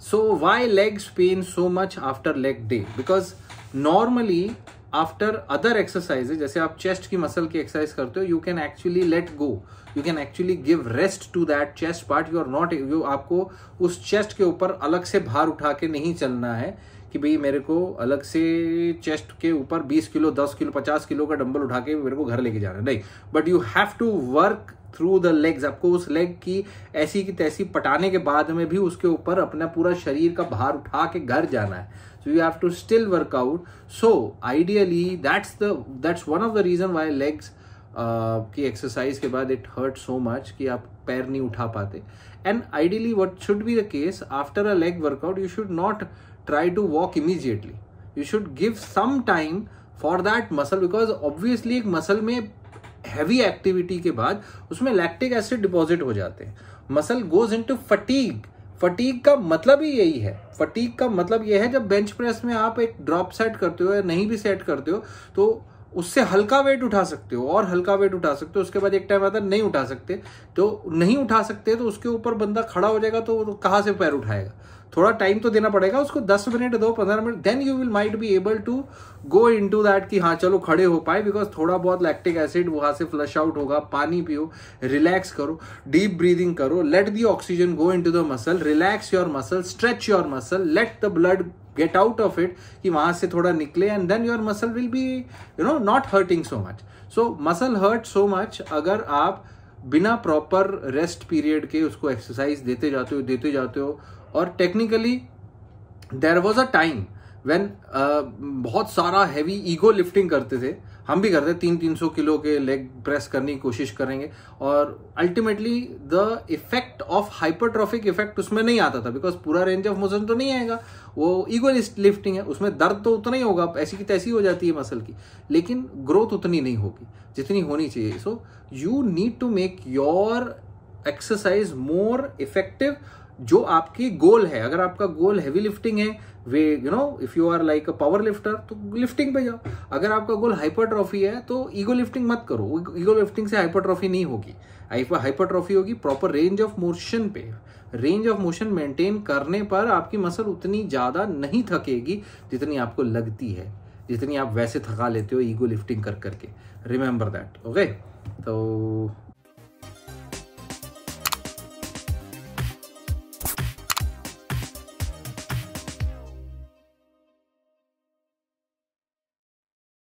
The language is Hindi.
So why legs pain so much after leg day? Because normally after other exercises, जैसे आप chest की muscle की exercise करते हो you can actually let go. You can actually give rest to that chest part. You are not you आपको उस chest के ऊपर अलग से भार उठा के नहीं चलना है कि भाई मेरे को अलग से चेस्ट के ऊपर 20 किलो 10 किलो 50 किलो का डंबल उठा के मेरे को घर लेके जाना नहीं but you have to work through the legs आपको उस लेग की ऐसी की तैसी पटाने के बाद में भी उसके ऊपर अपना पूरा शरीर का भार उठा के घर जाना है so you have to still workout so ideally that's that's the that's one of the reason why uh, की एक्सरसाइज के बाद इट हर्ट सो मच कि आप पैर नहीं उठा पाते and ideally what should be the case after a leg workout you should not try to walk immediately you should give some time for that muscle because obviously एक मसल में हैवी एक्टिविटी के बाद उसमें लैक्टिक एसिड डिपॉजिट हो जाते हैं muscle goes into fatigue fatigue का मतलब ही यही है फटीक का मतलब यह है जब बेंच प्रेस में आप एक ड्रॉप सेट करते हो या नहीं भी सेट करते हो तो उससे हल्का वेट उठा सकते हो और हल्का वेट उठा सकते हो उसके बाद एक टाइम आता नहीं उठा सकते तो नहीं उठा सकते तो उसके ऊपर बंदा खड़ा हो जाएगा तो कहाँ से पैर उठाएगा थोड़ा टाइम तो देना पड़ेगा उसको दस मिनट दो पंद्रह minute then you will might be able to go in to that कि हाँ चलो खड़े हो पाए बिकॉज थोड़ा बहुत लैक्टिक एसिड वहां से फ्लश आउट होगा पानी पियो रिलैक्स करो डीप ब्रीदिंग करो let the oxygen go in to the muscle relax your muscle stretch your muscle let the blood get out of it कि वहां से थोड़ा निकले and then your muscle will be you know not hurting so much so muscle hurt so much अगर आप बिना प्रॉपर रेस्ट पीरियड के उसको एक्सरसाइज देते जाते हो देते जाते हो और technically there was a time when uh, बहुत सारा हैवी ईगो लिफ्टिंग करते थे हम भी करते तीन तीन सौ किलो के लेग प्रेस करने की कोशिश करेंगे और ultimately the effect of hypertrophic effect उसमें नहीं आता था बिकॉज पूरा रेंज ऑफ मोशन तो नहीं आएगा वो ईगो लिफ्टिंग है उसमें दर्द तो उतना ही होगा ऐसी की तैसी हो जाती है मसल की लेकिन ग्रोथ उतनी नहीं होगी जितनी होनी चाहिए so you need to make your exercise more effective जो आपकी गोल है अगर आपका गोल हैवी लिफ्टिंग है way you know if you are like a power lifter तो लिफ्टिंग पे जाओ अगर आपका गोल हाइपरट्रॉफी है तो ईगो लिफ्टिंग मत करो ईगो लिफ्टिंग से हाइपरट्रॉफी नहीं होगी हाइपरट्रॉफी होगी प्रॉपर रेंज ऑफ मोशन पे रेंज ऑफ मोशन मेंटेन करने पर आपकी मसल उतनी ज़्यादा नहीं थकेगी जितनी आपको लगती है जितनी आप वैसे थका लेते हो ईगो लिफ्टिंग कर करके रिमेंबर दैट ओके तो